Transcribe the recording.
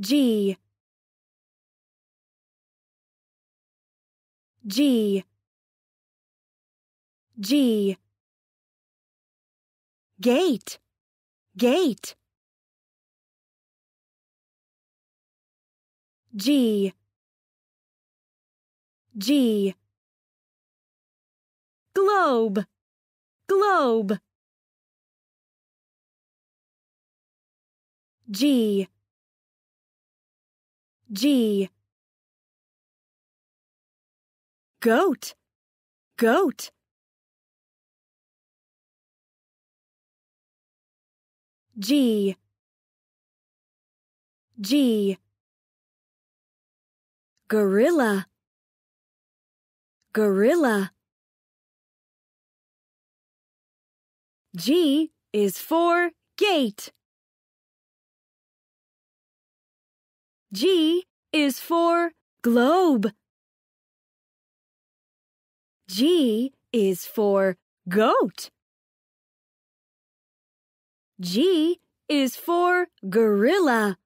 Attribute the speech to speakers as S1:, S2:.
S1: G G G Gate Gate G G Globe Globe G G. Goat, goat. G. G. Gorilla, gorilla. G is for gate. G is for globe. G is for goat. G is for gorilla.